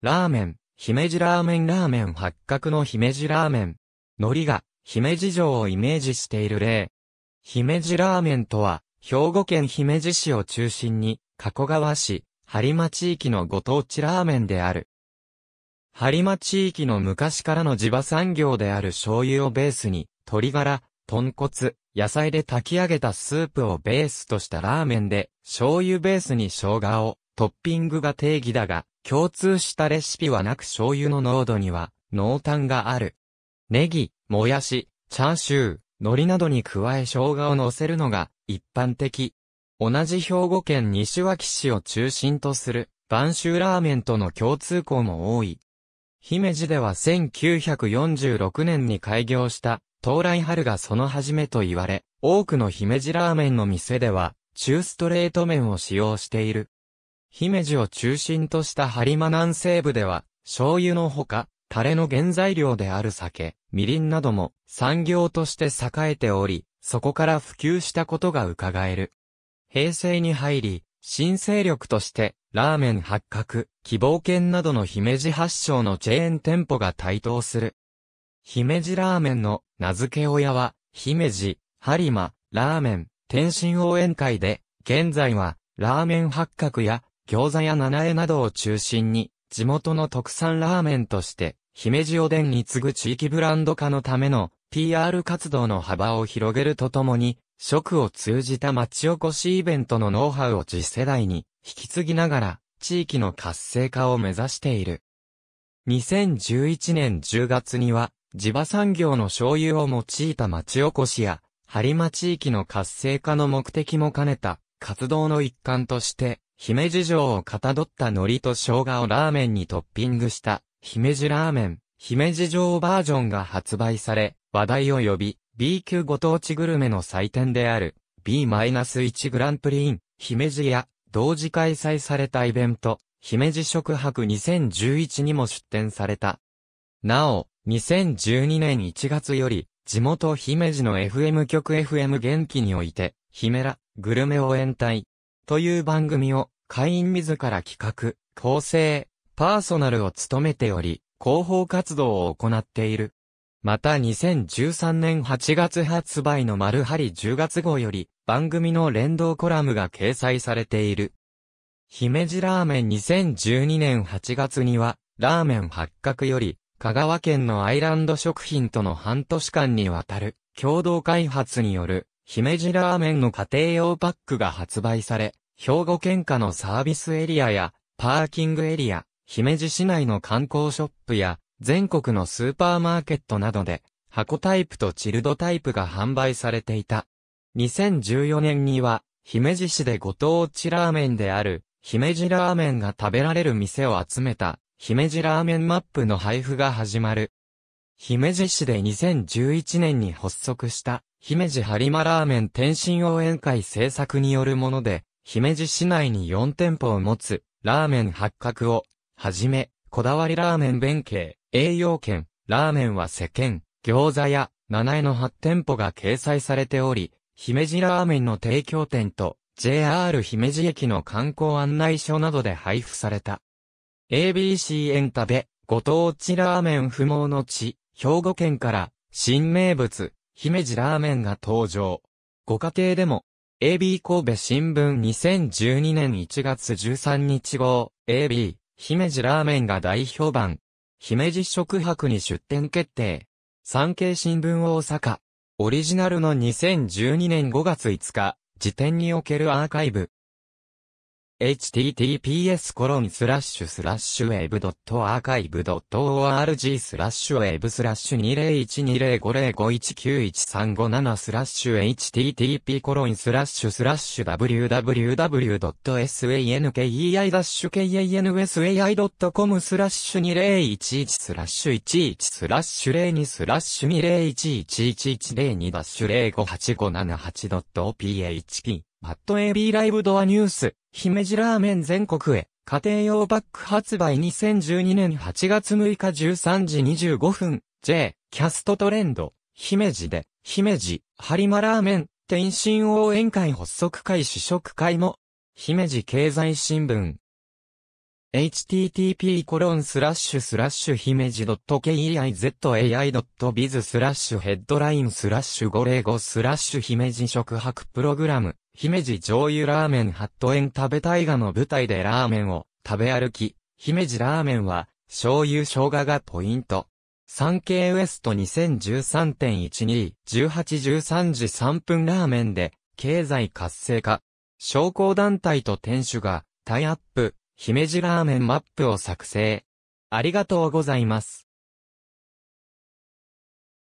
ラーメン、姫路ラーメンラーメン八角の姫路ラーメン。海苔が、姫路城をイメージしている例。姫路ラーメンとは、兵庫県姫路市を中心に、加古川市、播磨地域のご当地ラーメンである。播磨地域の昔からの地場産業である醤油をベースに、鶏ガラ、豚骨、野菜で炊き上げたスープをベースとしたラーメンで、醤油ベースに生姜を、トッピングが定義だが、共通したレシピはなく醤油の濃度には濃淡がある。ネギ、もやし、チャーシュー、海苔などに加え生姜を乗せるのが一般的。同じ兵庫県西脇市を中心とする晩秋ラーメンとの共通項も多い。姫路では1946年に開業した到来春がその初めと言われ、多くの姫路ラーメンの店では中ストレート麺を使用している。姫路を中心とした播磨南西部では、醤油のほか、タレの原材料である酒、みりんなども産業として栄えており、そこから普及したことが伺える。平成に入り、新勢力として、ラーメン八角、希望券などの姫路発祥のチェーン店舗が台頭する。姫路ラーメンの名付け親は、姫路、播磨、ラーメン、天津応援会で、現在は、ラーメン八角や、餃子や七重などを中心に、地元の特産ラーメンとして、姫路おでんに次ぐ地域ブランド化のための PR 活動の幅を広げるとともに、食を通じた町おこしイベントのノウハウを次世代に引き継ぎながら、地域の活性化を目指している。2011年10月には、地場産業の醤油を用いた町おこしや、播磨地域の活性化の目的も兼ねた活動の一環として、姫路城をかたどった海苔と生姜をラーメンにトッピングした、姫路ラーメン、姫路城バージョンが発売され、話題を呼び、B 級ご当地グルメの祭典である、B-1 グランプリイン、姫路や、同時開催されたイベント、姫路食博2011にも出展された。なお、2012年1月より、地元姫路の FM 局 FM 元気において、姫ら、グルメ応援隊、という番組を会員自ら企画、構成、パーソナルを務めており、広報活動を行っている。また2013年8月発売の丸張10月号より番組の連動コラムが掲載されている。姫路ラーメン2012年8月には、ラーメン発覚より、香川県のアイランド食品との半年間にわたる共同開発による姫路ラーメンの家庭用パックが発売され、兵庫県下のサービスエリアや、パーキングエリア、姫路市内の観光ショップや、全国のスーパーマーケットなどで、箱タイプとチルドタイプが販売されていた。2014年には、姫路市でご当地ラーメンである、姫路ラーメンが食べられる店を集めた、姫路ラーメンマップの配布が始まる。姫路市で2011年に発足した、姫路播磨ラーメン天津応援会制作によるもので、姫路市内に4店舗を持つ、ラーメン八角を、はじめ、こだわりラーメン弁慶、栄養券、ラーメンは世間、餃子屋、七重の8店舗が掲載されており、姫路ラーメンの提供店と、JR 姫路駅の観光案内所などで配布された。ABC エンタベご当地ラーメン不毛の地、兵庫県から、新名物、姫路ラーメンが登場。ご家庭でも、AB 神戸新聞2012年1月13日号、AB、姫路ラーメンが大評判。姫路食博に出店決定。産経新聞大阪。オリジナルの2012年5月5日、時点におけるアーカイブ。https コロンスラッシュスラッシュウェブドットアーカイブドット org スラッシュウェブスラッシュ2012050519135スラッシュ http コロンスラッシュスラッシュ www.sankei-kansai.com スラッシュ2011スラッシュ11スラッシュ02スラッシュ20111102ダッシュ05857 8 p h k パッド AB ライブドアニュース、姫路ラーメン全国へ、家庭用バッグ発売2012年8月6日13時25分、J、キャストトレンド、姫路で、姫路、リマラーメン、天津応援会発足会試食会も、姫路経済新聞。http コロンスラッシュスラッシュ姫路 .keizai.biz スラッシュヘッドラインスラッシュ505スラッシュ姫路食白。プログラム姫路醤油ラーメンハット園食べたいがの舞台でラーメンを食べ歩き、姫路ラーメンは醤油生姜がポイント。産経ウエスト2013.12、1813時3分ラーメンで経済活性化。商工団体と店主がタイアップ、姫路ラーメンマップを作成。ありがとうございます。